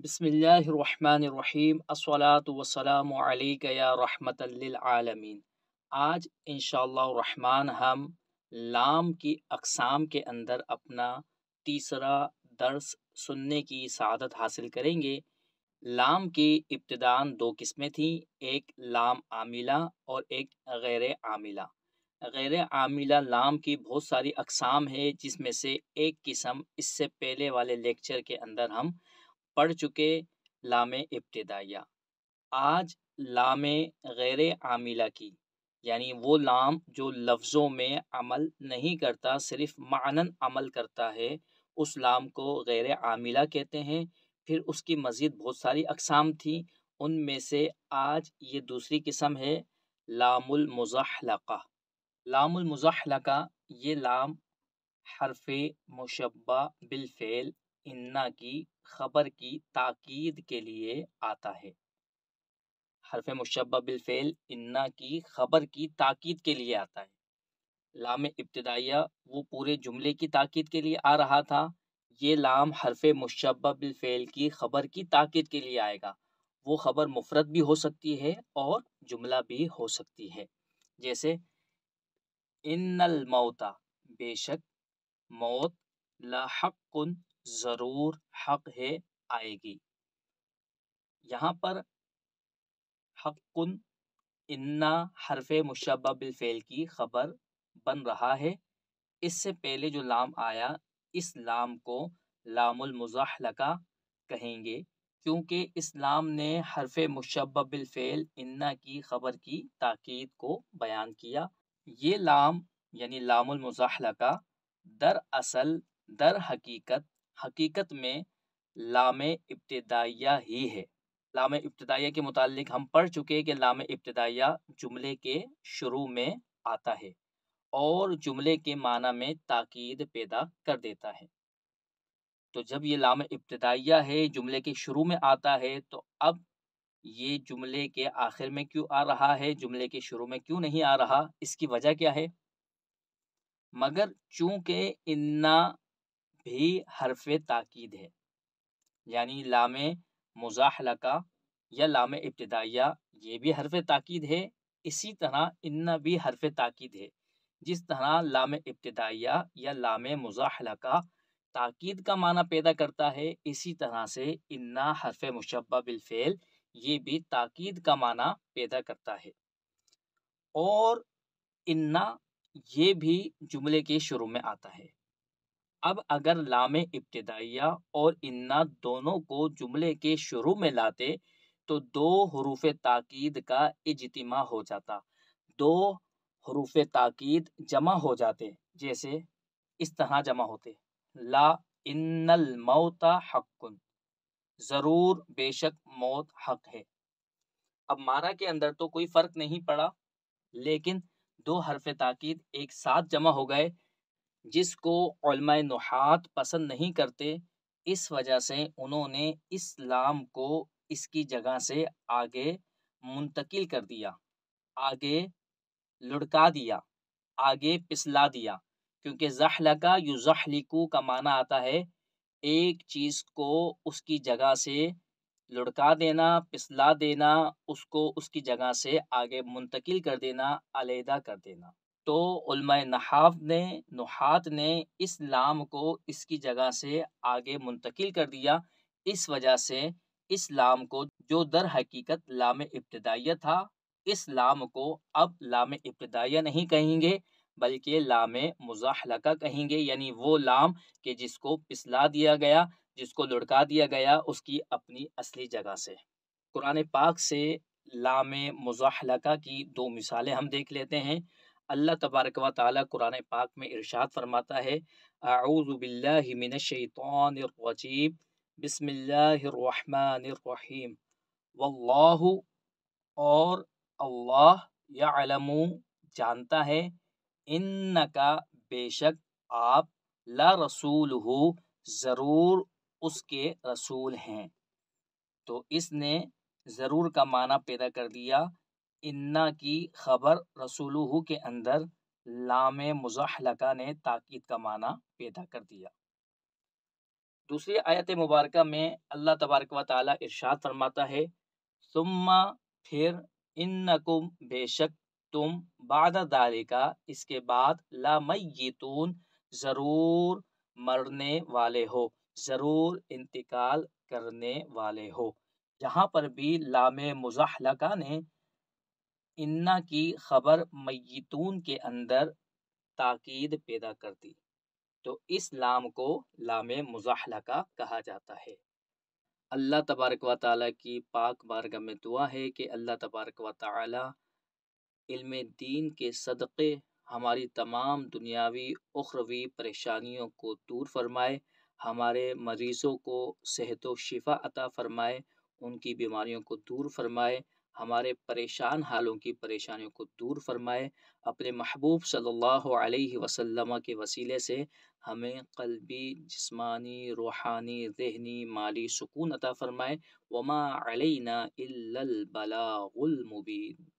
बिसमीम असलातम या रहमत आलमीन आज रहमान हम लाम की अकसाम के अंदर अपना तीसरा दर्स सुनने की सदत हासिल करेंगे लाम की इब्तदान दो किस्में थीं एक लाम आमिला और एक गैर आमिला गैर आमिला लाम की बहुत सारी अकसाम है जिसमें से एक किस्म इससे पहले वाले लेक्चर के अंदर हम पढ़ चुके लाम इब्तदाया आज लाम गैर आमिला की यानी वो लाम जो लफ्ज़ों में अमल नहीं करता सिर्फ मानन अमल करता है उस लाम को गैर आमिला कहते हैं फिर उसकी मज़ीद बहुत सारी अकसाम थी उनमें से आज ये दूसरी किस्म है लामुलमज़ाहलका लामुलमज़ाहलका ये लाम हरफ मुशबा बिलफ़ेल इन्ना की खबर की ताकीद के लिए आता है हरफ मुशबा बिलफेल इन्ना की खबर की ताकीद के लिए आता है लाम इब्तदाइया वो पूरे जुमले की ताकीद के लिए आ रहा था ये लाम हरफ मुशबा बिलफेल की खबर की ताकीद के लिए आएगा वो खबर मुफरत भी हो सकती है और जुमला भी हो सकती है जैसे इन्नल मौता बेशक मौत लाहकुन ज़रूर हक है आएगी यहाँ पर हकन इन्ना हरफ मुशबा बिलफेल की खबर बन रहा है इससे पहले जो लाम आया इस लाम को लामुल मुजाहलका कहेंगे क्योंकि इस्लाम ने हरफ मुशबा बिलफेल इन्ना की खबर की ताकीद को बयान किया ये लाम यानी लामुल मुजाहलका दर असल दर हकीकत हकीकत में लाम इब्तदाइया ही है लाम इब्तदाइया के मुतालिक हम पढ़ चुके हैं कि लाम इब्तदाइया जुमले के शुरू में आता है और जुमले के माना में ताकीद पैदा कर देता है तो जब ये लाम इब्तदाइया है जुमले के शुरू में आता है तो अब ये जुमले के आखिर में क्यों आ रहा है जुमले के शुरू में क्यों नहीं आ रहा इसकी वजह क्या है मगर चूंकि इन्ना भी हरफ ताकीद है यानी लाम मुजाहलका या लाम इब्तदाया ये भी हरफ ताकीद है इसी तरह इन्ना भी हरफ ताकीद है जिस तरह लाम इब्तदाया या लाम मुजाहलका ताकीद का माना पैदा करता है इसी तरह से इन्ना हरफ मुशबा बिलफेल ये भी ताकीद का माना पैदा करता है और इन्ना ये भी जुमले के शुरू में आता है अब अगर लामे इब्तदाइया और इन्ना दोनों को जुमले के शुरू में लाते तो दो हरूफ ताकीद का इजतमा हो जाता दो हरूफ ताकीद जमा हो जाते जैसे इस तरह जमा होते ला इन्नल मौता हक्कुन ज़रूर बेशक मौत हक है अब मारा के अंदर तो कोई फ़र्क नहीं पड़ा लेकिन दो हरफ ताकीद एक साथ जमा हो गए जिसको नुहात पसंद नहीं करते इस वजह से उन्होंने इस्लाम को इसकी जगह से आगे मुंतकिल कर दिया आगे लुढ़का दिया आगे पिसला दिया क्योंकि जहलका युजहलिकू का माना आता है एक चीज़ को उसकी जगह से लुढ़का देना पिसला देना उसको उसकी जगह से आगे मुंतकिल कर देना अलहदा कर देना तो नहाफ ने नुहात ने इस लाम को इसकी जगह से आगे मुंतकिल कर दिया इस वजह से इस लाम को जो दर हकीकत लाम इब्तदाइया था इस लाम को अब लाम इब्तदाइया नहीं कहेंगे बल्कि लाम मुजाहलका कहेंगे यानी वो लाम के जिसको पिसला दिया गया जिसको लुढ़का दिया गया उसकी अपनी असली जगह से कुरान पाक से लाम मुजाहलका की दो मिसालें हम देख लेते हैं अल्लाह तबारक व ताली कुरान पाक में इरशाद फरमाता है आऊज़बिल्लिमिनशैतरजीब बसमिल्लरिम वल्लाहु और अल्लाह यालमु जानता है इन का बेशक आप ला रसूल हो ज़रूर उसके रसूल हैं तो इसने ज़रूर का माना पैदा कर दिया इन्ना की खबर रसूलुहू के अंदर लाम मुजहलका ने ताकीद का माना पैदा कर दिया दूसरी आयत मुबारक में अल्लाह तबारक व ताली इरशाद फरमाता है सुम्मा फिर इन्नकुम बेशक तुम बाद दालिका इसके बाद लामयतून ज़रूर मरने वाले हो ज़रूर इंतकाल करने वाले हो यहाँ पर भी लाम मुजहलका ने इन्ना की खबर मैतून के अंदर ताकीद पैदा करती तो इस लाम को लाम मुजाहला का कहा जाता है अल्लाह तबारक व ताली की पाक बारगाह में दुआ है कि अल्लाह तबारक व इल्म दीन के सदक़े हमारी तमाम दुनियावी उखरवी परेशानियों को दूर फरमाए हमारे मरीज़ों को सेहत व शिफा अता फरमाए उनकी बीमारियों को दूर फरमाए हमारे परेशान हालों की परेशानियों को दूर फरमाए अपने महबूब सल्लल्लाहु अलैहि वसल्लम के वसीले से हमें कलबी जिस्मानी रूहानी जहनी माली सुकून अता फरमाए वमा अलैना इल्लल बलागुल मुबीन